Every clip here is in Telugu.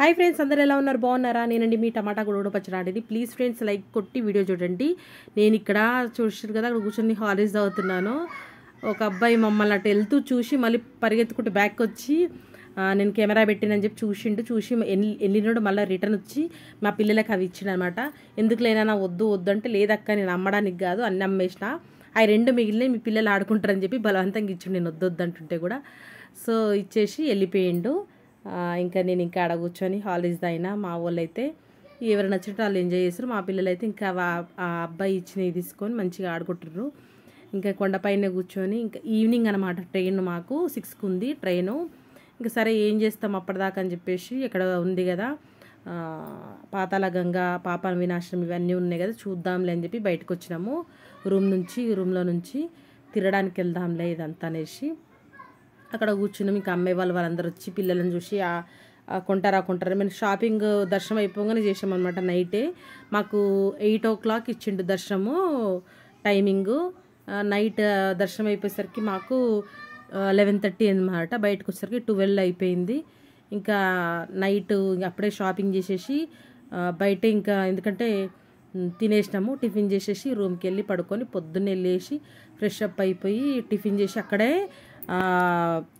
హాయ్ ఫ్రెండ్స్ అందరు ఎలా ఉన్నారు బాగున్నారా నేనండి మీ టమాటా కూడా పచ్చడాడేది ప్లీజ్ ఫ్రెండ్స్ లైక్ కొట్టి వీడియో చూడండి నేను ఇక్కడ చూసారు కదా అక్కడ కూర్చొని హాలీస్ అవుతున్నాను ఒక అబ్బాయి మమ్మల్ని అటు వెళ్తూ చూసి మళ్ళీ పరిగెత్తుకుంటూ బ్యాక్ వచ్చి నేను కెమెరా పెట్టినని చెప్పి చూసిండు చూసి వెళ్ళినోడు మళ్ళీ రిటర్న్ వచ్చి మా పిల్లలకు అవి ఇచ్చిండనమాట ఎందుకు లేనా వద్దు వద్దు అంటే లేదక్క నేను అమ్మడానికి కాదు అన్నీ అమ్మేసిన ఆ రెండు మిగిలిన మీ పిల్లలు ఆడుకుంటారని చెప్పి బలవంతంగా ఇచ్చిండు నేను వద్దు అంటుంటే కూడా సో ఇచ్చేసి వెళ్ళిపోయిండు ఇంకా నేను ఇంకా ఆడ కూర్చొని హాలిడేస్ అయినా మా వాళ్ళు అయితే ఎవరైనా వచ్చేటట్టు వాళ్ళు ఎంజాయ్ చేస్తారు మా పిల్లలు అయితే ఇంకా ఆ అబ్బాయి ఇచ్చినవి తీసుకొని మంచిగా ఆడుకుంటారు ఇంకా కొండపైన కూర్చొని ఇంకా ఈవినింగ్ అనమాట ట్రైన్ మాకు సిక్స్కి ఉంది ట్రైను ఇంకా సరే ఏం చేస్తాం అప్పటిదాకా అని చెప్పేసి ఇక్కడ ఉంది కదా పాతాల గంగా పాప వినాశనం ఇవన్నీ ఉన్నాయి కదా చూద్దాంలే అని చెప్పి బయటకు వచ్చినాము రూమ్ నుంచి రూమ్లో నుంచి తిరగడానికి వెళ్దాంలే ఇదంతా అనేసి అక్కడ కూర్చున్నాం ఇంకా అమ్మాయి వాళ్ళు వాళ్ళందరూ వచ్చి పిల్లలను చూసి కొంటారా కొంటారా మేము షాపింగ్ దర్శనం అయిపోగానే చేసామన్నమాట నైటే మాకు ఎయిట్ ఓ క్లాక్ ఇచ్చిండు దర్శనము టైమింగు నైట్ దర్శనం అయిపోయేసరికి మాకు లెవెన్ థర్టీ అనమాట బయటకు వచ్చేసరికి ట్వెల్వ్ అయిపోయింది ఇంకా నైట్ అప్పుడే షాపింగ్ చేసేసి బయట ఇంకా ఎందుకంటే తినేసినాము టిఫిన్ చేసేసి రూమ్కి వెళ్ళి పడుకొని పొద్దున్నే లేచి ఫ్రెష్ అప్ అయిపోయి టిఫిన్ చేసి అక్కడే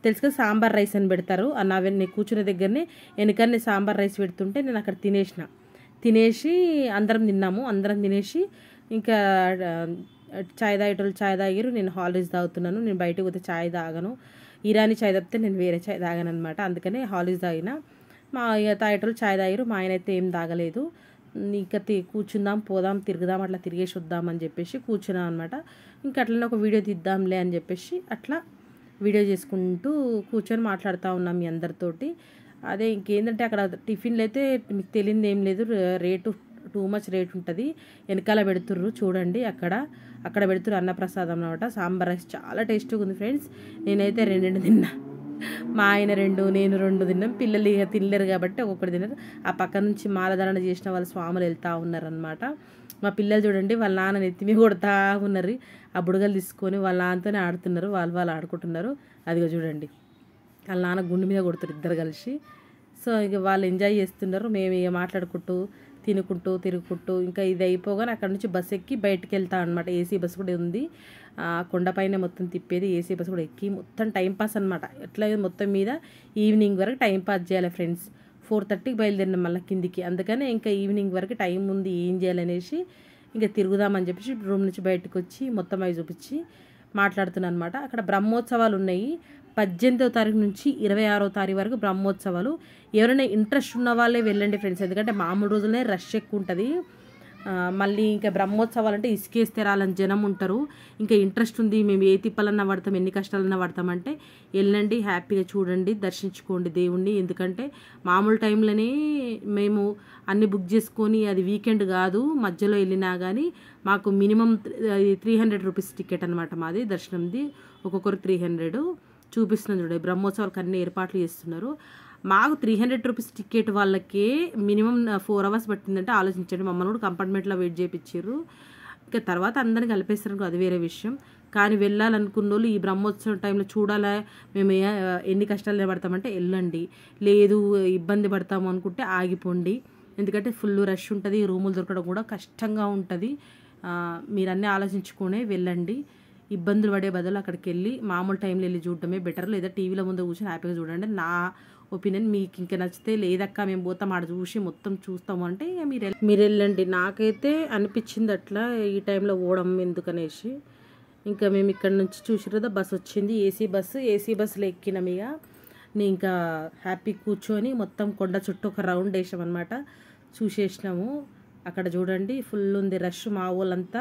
తెలుసు కదా సాంబార్ రైస్ అని పెడతారు అన్న నేను కూర్చునే దగ్గరనే వెనకనే సాంబార్ రైస్ పెడుతుంటే నేను అక్కడ తినేసిన తినేసి అందరం తిన్నాము అందరం తినేసి ఇంకా ఛాయ్ తాగేటోళ్ళు ఛాయ్ తాగిరు నేను హాలిడేస్ తాగుతున్నాను నేను బయటకు పోతే ఛాయ్ తాగను ఇరాని ఛాయ్ తప్పితే నేను వేరే ఛాయ్ తాగాను అనమాట అందుకనే హాలిడేస్ తాగిన మా తాగేటోళ్ళు ఛాయ్ తాగిరు మా ఆయన అయితే ఏం తాగలేదు ఇంకా కూర్చుందాం పోదాం తిరుగుదాం అట్లా తిరిగేసి వద్దామని చెప్పేసి కూర్చున్నాం అనమాట ఇంకా అట్లనే ఒక వీడియో తీద్దాంలే అని చెప్పేసి అట్లా వీడియో చేసుకుంటూ కూర్చొని మాట్లాడుతూ ఉన్నాం మీ అందరితోటి అదే ఇంకేంటంటే అక్కడ టిఫిన్లు అయితే మీకు తెలియదు ఏం లేదు రేటు టూ మచ్ రేట్ ఉంటుంది వెనకాల పెడుతుర్రు చూడండి అక్కడ అక్కడ పెడుతురు అన్నప్రసాదం అనమాట సాంబార్ రైస్ చాలా టేస్టీగా ఉంది ఫ్రెండ్స్ నేనైతే రెండు తిన్నా మా ఆయన రెండు నేను రెండు తిన్నాం పిల్లలు ఇక తినలేరు కాబట్టి ఒక్కొక్కటి తిన్నారు ఆ పక్క నుంచి మాలధారణ చేసిన వాళ్ళ స్వాములు వెళ్తూ ఉన్నారనమాట మా పిల్లలు చూడండి వాళ్ళ నాన్న నెత్తి మీద కొడతా ఉన్నారు ఆ బుడగలు తీసుకొని వాళ్ళ నాన్నతోనే ఆడుతున్నారు వాళ్ళు వాళ్ళు ఆడుకుంటున్నారు అదిగో చూడండి వాళ్ళ నాన్న గుండె మీద కొడుతారు ఇద్దరు కలిసి సో ఇక వాళ్ళు ఎంజాయ్ చేస్తున్నారు మేము ఇక మాట్లాడుకుంటూ తినుకుంటూ తిరుగుకుంటూ ఇంకా ఇది అయిపోగానే అక్కడ నుంచి బస్సు ఎక్కి బయటకు వెళ్తాం అనమాట ఏసీ బస్సు కూడా ఉంది కొండపైన మొత్తం తిప్పేది ఏసీ బస్సు కూడా ఎక్కి మొత్తం టైంపాస్ అనమాట ఎట్లా మొత్తం మీద ఈవినింగ్ వరకు టైంపాస్ చేయాలి ఫ్రెండ్స్ ఫోర్ థర్టీకి బయలుదేరిన మళ్ళీ కిందికి అందుకనే ఇంకా ఈవినింగ్ వరకు టైం ఉంది ఏం చేయాలనేసి ఇంకా తిరుగుదామని చెప్పేసి రూమ్ నుంచి బయటకు వచ్చి మొత్తం అవి చూపించి మాట్లాడుతున్నాను అనమాట అక్కడ బ్రహ్మోత్సవాలు ఉన్నాయి పద్దెనిమిదవ తారీఖు నుంచి ఇరవై ఆరో తారీఖు వరకు బ్రహ్మోత్సవాలు ఎవరైనా ఇంట్రెస్ట్ ఉన్న వాళ్ళే వెళ్ళండి ఫ్రెండ్స్ ఎందుకంటే మామూలు రోజులనే రష్ ఎక్కువ ఉంటుంది మళ్ళీ ఇంకా బ్రహ్మోత్సవాలు అంటే ఇసుకేస్తే రాలని జనం ఉంటారు ఇంకా ఇంట్రెస్ట్ ఉంది మేము ఏ తిప్పలన్నా పడతాం ఎన్ని కష్టాలన్నా పడతామంటే వెళ్ళండి హ్యాపీగా చూడండి దర్శించుకోండి దేవుణ్ణి ఎందుకంటే మామూలు టైంలోనే మేము అన్ని బుక్ చేసుకొని అది వీకెండ్ కాదు మధ్యలో వెళ్ళినా కానీ మాకు minimum three hundred rupees ticket అనమాట మాది దర్శనంది ఒక్కొక్కరు త్రీ హండ్రెడ్ చూపిస్తున్నాం చూడండి బ్రహ్మోత్సవాలకు అన్ని ఏర్పాట్లు చేస్తున్నారు మాకు త్రీ హండ్రెడ్ రూపీస్ టికెట్ వాళ్ళకి మినిమం ఫోర్ అవర్స్ పట్టిందంటే ఆలోచించండి మమ్మల్ని కూడా కంపార్ట్మెంట్లో వెయిట్ చేయించారు ఇంకా తర్వాత అందరిని కలిపేస్తారు అది వేరే విషయం కానీ వెళ్ళాలనుకున్న వాళ్ళు ఈ బ్రహ్మోత్సవం టైంలో చూడాలా మేము ఎన్ని కష్టాలు పడతామంటే వెళ్ళండి లేదు ఇబ్బంది పడతాము అనుకుంటే ఆగిపోండి ఎందుకంటే ఫుల్ రష్ ఉంటుంది రూములు దొరకడం కూడా కష్టంగా ఉంటుంది మీరు అన్నీ ఆలోచించుకునే వెళ్ళండి ఇబ్బందులు పడే బదులు అక్కడికి వెళ్ళి మామూలు టైంలో వెళ్ళి చూడటమే బెటర్ లేదా టీవీలో ముందు కూర్చొని హ్యాపీగా చూడండి నా ఒపీనియన్ మీకు ఇంకా నచ్చితే లేదక్క మేము పోతాం ఆడ చూసి మొత్తం చూస్తాము అంటే ఇక మీరు మీరు వెళ్ళండి నాకైతే అనిపించింది అట్లా ఈ టైంలో పోవడం ఎందుకనేసి ఇంకా మేము ఇక్కడ నుంచి చూసిరదా బస్సు వచ్చింది ఏసీ బస్సు ఏసీ బస్సులో ఎక్కినాం ఇక నేను ఇంకా హ్యాపీ కూర్చొని మొత్తం కొండ చుట్టూ ఒక రౌండ్ వేసాం అనమాట చూసేసినాము అక్కడ చూడండి ఫుల్ ఉంది రష్ మా వాళ్ళంతా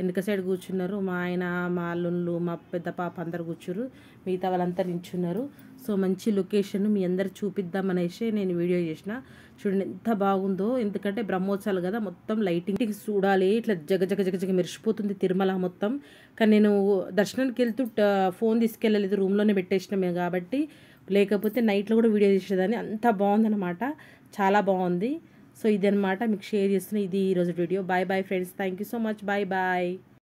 వెనుక సైడ్ కూర్చున్నారు మా ఆయన మా అల్లుళ్ళు మా పెద్ద పాప అందరు కూర్చున్నారు మిగతా వాళ్ళంతా నించున్నారు సో మంచి లొకేషన్ మీ అందరు చూపిద్దాం అనేసి నేను వీడియో చేసిన చూడండి ఎంత బాగుందో ఎందుకంటే బ్రహ్మోత్సవాలు కదా మొత్తం లైటింగ్ చూడాలి ఇట్లా జగ జగ జగ జగ మెరిసిపోతుంది తిరుమల మొత్తం కానీ నేను దర్శనానికి వెళ్తూ ఫోన్ తీసుకెళ్ళలేదు రూమ్లోనే పెట్టేసినామే కాబట్టి లేకపోతే నైట్లో కూడా వీడియో చేసేదాన్ని అంత బాగుందన్నమాట చాలా బాగుంది సో ఇదనమాట మీకు షేర్ చేస్తున్న ఇది ఈరోజు video bye bye friends thank you so much bye bye